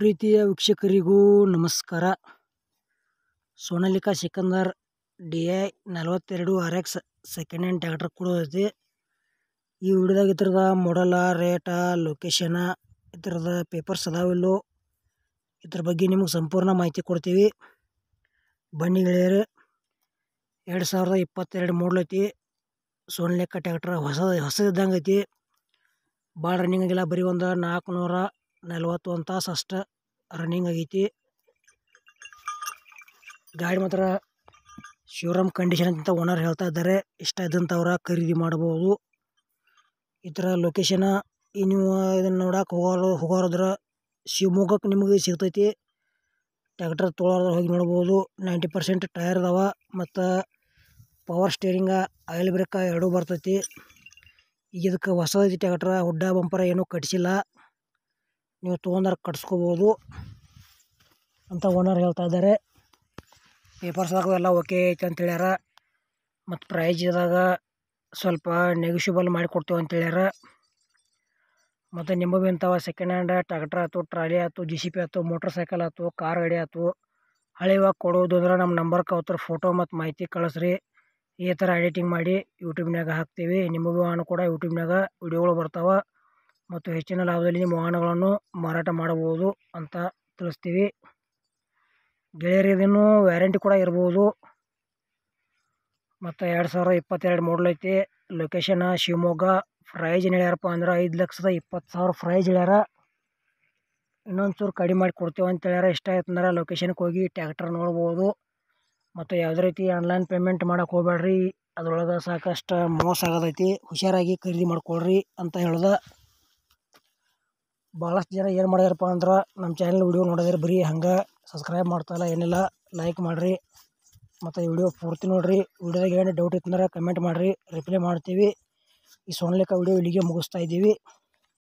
ಪ್ರೀತಿಯ ವೀಕ್ಷಕರಿಗೂ ನಮಸ್ಕಾರ ಸೋನಾಲಿಕಾ ಸಿಕಂದರ್ ಡಿ ಐ ನಲ್ವತ್ತೆರಡು R X second hand tractor ಕೂಡ ಐತಿ ಈ ವಿಡಿಯೋದಾಗ ಇದ್ರದ ಮಾಡಲ ರೇಟ ಲೊಕೇಶನ ಥರದ ಪೇಪರ್ಸ್ ಅದಾವಿಲ್ಲೋ ಇದ್ರ ಬಗ್ಗೆ ನಿಮಗೆ ಸಂಪೂರ್ಣ ಮಾಹಿತಿ ಕೊಡ್ತೀವಿ ಬನ್ನಿ ಗೆಳೆಯರು ಎರಡು ಸಾವಿರದ ಇಪ್ಪತ್ತೆರಡು ಮಾಡಲ್ ಐತಿ ಸೋನಾಲಿಕಾ ಟ್ಯಾಕ್ಟ್ರ್ ಹೊಸ ಹೊಸದಿದ್ದಂಗೆ ಐತಿ ಭಾಳ ರನ್ನಿಂಗ್ ಆಗಿಲ್ಲ ಬರೀ ಒಂದು ನಾಲ್ಕುನೂರ ನಲ್ವತ್ತೊಂದು ತಾಸು ಸಷ್ಟ ರನ್ನಿಂಗ್ ಆಗೈತಿ ಗಾಡಿ ಮಾತ್ರ ಶಿವರಾಮ್ ಕಂಡೀಷನ್ ಅಂತ ಓನರ್ ಹೇಳ್ತಾ ಇದ್ದಾರೆ ಇಷ್ಟ ಇದ್ದಂಥವ್ರ ಖರೀದಿ ಮಾಡ್ಬೋದು ಈ ಥರ ಲೊಕೇಶನ ಈ ನೀವು ಇದನ್ನು ನೋಡೋಕೆ ಹೋಗೋರು ಹೋಗೋರದ್ರೆ ಶಿವಮೊಗ್ಗಕ್ಕೆ ನಿಮಗೆ ಸಿಗ್ತೈತಿ ಟ್ಯಾಕ್ಟರ್ ತೊಳೋದ್ರೆ ಹೋಗಿ ನೋಡ್ಬೋದು ನೈಂಟಿ ಪರ್ಸೆಂಟ್ ಟೈರ್ ಅದಾವ ಮತ್ತು ಪವರ್ ಸ್ಟೇರಿಂಗ ಆಯಿಲ್ ಬ್ರೇಕ ಎರಡೂ ಬರ್ತೈತಿ ಈಗ ಇದಕ್ಕೆ ಹೊಸದೈತಿ ಟ್ಯಾಕ್ಟ್ರ ಹುಡ್ಡ ಬಂಪರ ಏನೂ ಕಟ್ಟಿಸಿಲ್ಲ ನೀವು ತೊಗೊಂಡ್ರೆ ಕಟ್ಸ್ಕೋಬೋದು ಅಂತ ಓನರ್ ಹೇಳ್ತಾ ಇದ್ದಾರೆ ಪೇಪರ್ಸ್ದಾಗ ಎಲ್ಲ ಓಕೆ ಐತೆ ಅಂತ ಹೇಳ್ಯಾರ ಮತ್ತು ಇದ್ದಾಗ ಸ್ವಲ್ಪ ನೆಗೋಷಿಯಬಲ್ ಮಾಡಿಕೊಡ್ತೇವೆ ಅಂತ ಹೇಳ್ಯಾರ ಮತ್ತು ಭೀ ಇಂಥವ ಸೆಕೆಂಡ್ ಹ್ಯಾಂಡ್ ಟ್ರ್ಯಾಕ್ಟರ್ ಆಯ್ತು ಟ್ರಾಲಿ ಆಯ್ತು ಜಿ ಸಿ ಪಿ ಆಯ್ತು ಮೋಟ್ರ್ ಸೈಕಲ್ ಆಯ್ತು ಕಾರ್ ಗಾಡಿ ಆಯ್ತು ಹಳೆವಾಗ ಕೊಡೋದು ಅಂದ್ರೆ ನಮ್ಮ ನಂಬರ್ ಅವತ್ತರ ಫೋಟೋ ಮತ್ತು ಮಾಹಿತಿ ಕಳಿಸ್ರಿ ಈ ಥರ ಎಡಿಟಿಂಗ್ ಮಾಡಿ ಯೂಟ್ಯೂಬ್ನಾಗ ಹಾಕ್ತೀವಿ ನಿಮಗೂ ಅನು ಕೂಡ ಯೂಟ್ಯೂಬ್ನಾಗ ವಿಡಿಯೋಗಳು ಬರ್ತಾವೆ ಮತ್ತು ಹೆಚ್ಚಿನ ಲಾಭದಲ್ಲಿ ನಿಮ್ಮ ವಾಹನಗಳನ್ನು ಮಾರಾಟ ಮಾಡಬಹುದು ಅಂತ ತಿಳಿಸ್ತೀವಿ ಗೆಳೆಯರಿಗೂ ವ್ಯಾರಂಟಿ ಕೂಡ ಇರ್ಬೋದು ಮತ್ತು ಎರಡು ಸಾವಿರದ ಇಪ್ಪತ್ತೆರಡು ಮಾಡಲ್ ಐತಿ ಲೊಕೇಶನ್ ಶಿವಮೊಗ್ಗ ಪ್ರೈಜ್ ಹೇಳ್ಯಾರಪ್ಪ ಅಂದ್ರೆ ಐದು ಲಕ್ಷದ ಇಪ್ಪತ್ತು ಸಾವಿರ ಪ್ರೈಜ್ ಹೇಳ್ಯಾರ ಇನ್ನೊಂದು ಚೂರು ಕಡಿಮೆ ಮಾಡಿ ಕೊಡ್ತೀವಿ ಅಂತ ಹೇಳ್ಯಾರ ಇಷ್ಟ ಆಯ್ತು ಅಂದ್ರೆ ಲೊಕೇಶನ್ಗೆ ಹೋಗಿ ಟ್ಯಾಕ್ಟರ್ ನೋಡ್ಬೋದು ಮತ್ತು ಯಾವುದೇ ರೀತಿ ಆನ್ಲೈನ್ ಪೇಮೆಂಟ್ ಮಾಡೋಕೆ ಹೋಗ್ಬೇಡ್ರಿ ಅದ್ರೊಳಗೆ ಸಾಕಷ್ಟು ಮೋಸ ಆಗೋದೈತಿ ಹುಷಾರಾಗಿ ಖರೀದಿ ಮಾಡ್ಕೊಳ್ರಿ ಅಂತ ಹೇಳ್ದೆ ಭಾಳಷ್ಟು ಜನ ಏನು ಮಾಡಿದಾರಪ್ಪ ಅಂದ್ರೆ ನಮ್ಮ ಚಾನಲ್ ವೀಡಿಯೋ ನೋಡಿದ್ರೆ ಬರೀ ಹಂಗೆ ಸಬ್ಸ್ಕ್ರೈಬ್ ಮಾಡ್ತಾಯಿಲ್ಲ ಏನಿಲ್ಲ ಲೈಕ್ ಮಾಡಿರಿ ಮತ್ತು ವಿಡಿಯೋ ಪೂರ್ತಿ ನೋಡಿರಿ ವೀಡಿಯೋದಾಗ ಏನು ಡೌಟ್ ಇತ್ತಂದ್ರೆ ಕಮೆಂಟ್ ಮಾಡಿರಿ ರಿಪ್ಲೈ ಮಾಡ್ತೀವಿ ಈ ಸೋನ್ಲಿಕ ವಿಡಿಯೋ ಇಲ್ಲಿಗೆ ಮುಗಿಸ್ತಾ ಇದ್ದೀವಿ